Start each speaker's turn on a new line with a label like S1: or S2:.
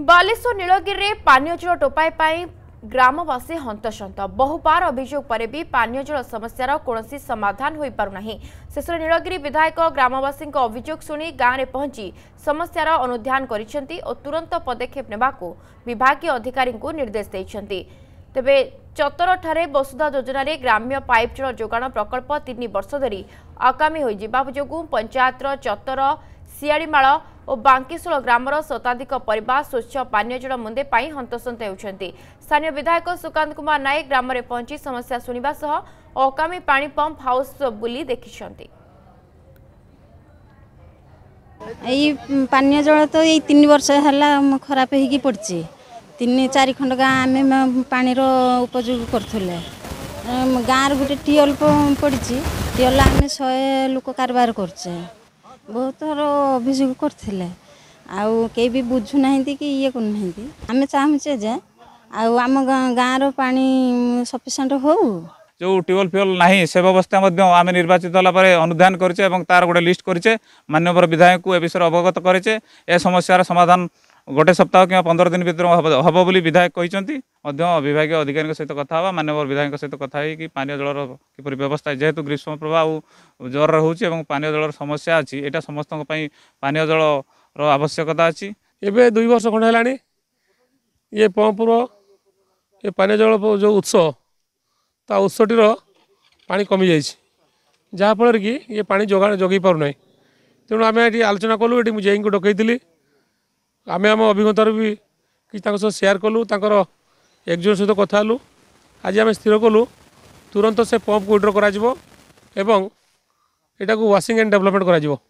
S1: ବାଲେଶ୍ୱର ନୀଳଗିରିରେ ପାନୀୟ ଜଳ ଟୋପାଏ ପାଇଁ ଗ୍ରାମବାସୀ ହନ୍ତସନ୍ତ ବହୁବାର ଅଭିଯୋଗ ପରେ ବି ପାନୀୟ ଜଳ ସମସ୍ୟାର କୌଣସି ସମାଧାନ ହୋଇପାରୁନାହିଁ ଶେଷରେ ନୀଳଗିରି ବିଧାୟକ ଗ୍ରାମବାସୀଙ୍କ ଅଭିଯୋଗ ଶୁଣି ଗାଁରେ ପହଞ୍ଚି ସମସ୍ୟାର ଅନୁଧ୍ୟାନ କରିଛନ୍ତି ଓ ତୁରନ୍ତ ପଦକ୍ଷେପ ନେବାକୁ ବିଭାଗୀୟ ଅଧିକାରୀଙ୍କୁ ନିର୍ଦ୍ଦେଶ ଦେଇଛନ୍ତି ତେବେ ଚତରଠାରେ ବସୁଧା ଯୋଜନାରେ ଗ୍ରାମ୍ୟ ପାଇପ୍ ଜଳ ଯୋଗାଣ ପ୍ରକଳ୍ପ ତିନି ବର୍ଷ ଧରି ଅକାମୀ ହୋଇଯିବା ଯୋଗୁଁ ପଞ୍ଚାୟତର ଚତର ଶିଆଳିମାଳ ଓ ବାଙ୍କିଶୋଳ ଗ୍ରାମର ଶତାଧିକ ପରିବା ସ୍ୱଚ୍ଛ ପାନୀୟ ଜଳ ମୁନ୍ଦେ ପାଇଁ ହନ୍ତସନ୍ତ ହେଉଛନ୍ତି ସ୍ଥାନୀୟ ବିଧାୟକ ସୁକାନ୍ତ କୁମାର ନାୟକ ଗ୍ରାମରେ ପହଞ୍ଚି ସମସ୍ୟା ଶୁଣିବା ସହ ଅକାମୀ ପାଣି ପମ୍ପ ହାଉସ୍ ବୁଲି ଦେଖିଛନ୍ତି
S2: ଏଇ ପାନୀୟ ଜଳ ତ ଏଇ ତିନି ବର୍ଷ ହେଲା ଖରାପ ହେଇକି ପଡ଼ିଛି ତିନି ଚାରି ଖଣ୍ଡ ଗାଁ ଆମେ ପାଣିର ଉପଯୋଗ କରୁଥିଲେ ଗାଁରେ ଗୋଟେ ଟିୱେଲ୍ ପଡ଼ିଛି ଟିୱେଲ୍ ଆମେ ଶହେ ଲୋକ କାରବାର କରୁଛେ ଅଭିଯୋଗ କରିଥିଲେ ଆଉ କେହି ବି ବୁଝୁନାହାନ୍ତି କି ଇଏ କରୁନାହାନ୍ତି ଆମେ ଚାହୁଁଛେ ଯେ ଆଉ ଆମ ଗାଁର ପାଣି ସଫିସିଏଣ୍ଟ ହଉ
S3: ଯେଉଁ ଟ୍ୟୁବଲ୍ ଫ୍ୟୁବଲ୍ ନାହିଁ ସେ ବ୍ୟବସ୍ଥା ମଧ୍ୟ ଆମେ ନିର୍ବାଚିତ ହେଲା ପରେ ଅନୁଧ୍ୟାନ କରିଛେ ଏବଂ ତାର ଗୋଟେ ଲିଷ୍ଟ କରିଛେ ମାନ୍ୟବର ବିଧାୟକଙ୍କୁ ଏ ବିଷୟରେ ଅବଗତ କରିଛେ ଏ ସମସ୍ୟାର ସମାଧାନ ଗୋଟେ ସପ୍ତାହ କିମ୍ବା ପନ୍ଦର ଦିନ ଭିତରେ ହେବ ବୋଲି ବିଧାୟକ କହିଛନ୍ତି ମଧ୍ୟ ବିଭାଗୀୟ ଅଧିକାରୀଙ୍କ ସହିତ କଥା ହେବା ମାନ୍ୟବର ବିଧାୟକଙ୍କ ସହିତ କଥା ହେଇକି ପାନୀୟ ଜଳର କିପରି ବ୍ୟବସ୍ଥା ଯେହେତୁ ଗ୍ରୀଷ୍ମ ପ୍ରବାହ ଆଉ ଜ୍ୱର ରହୁଛି ଏବଂ ପାନୀୟ ଜଳର ସମସ୍ୟା ଅଛି ଏଇଟା ସମସ୍ତଙ୍କ ପାଇଁ ପାନୀୟ ଜଳର ଆବଶ୍ୟକତା ଅଛି ଏବେ ଦୁଇ ବର୍ଷ ଖଣ୍ଡେ ହେଲାଣି ଇଏ ପମ୍ପର ଏ ପାନୀୟ ଜଳ
S4: ଯେଉଁ ଉତ୍ସ ତା ଉତ୍ସଟିର ପାଣି କମିଯାଇଛି ଯାହାଫଳରେ କି ଇଏ ପାଣି ଯୋଗାଣ ଯୋଗାଇ ପାରୁନାହିଁ ତେଣୁ ଆମେ ଏଠି ଆଲୋଚନା କଲୁ ଏଠି ମୁଁ ଜେଇଙ୍କୁ ଡକେଇଥିଲି ଆମେ ଆମ ଅଭିଜ୍ଞତାରୁ ବି କିଛି ତାଙ୍କ ସହ ସେୟାର କଲୁ ତାଙ୍କର ଏକଜୁଟ ସହିତ କଥା ହେଲୁ ଆଜି ଆମେ ସ୍ଥିର କଲୁ ତୁରନ୍ତ ସେ ପମ୍ପକୁ ୱିଡ୍ର କରାଯିବ ଏବଂ ଏଇଟାକୁ ୱାସିଂ ଆଣ୍ଡ ଡେଭଲପମେଣ୍ଟ କରାଯିବ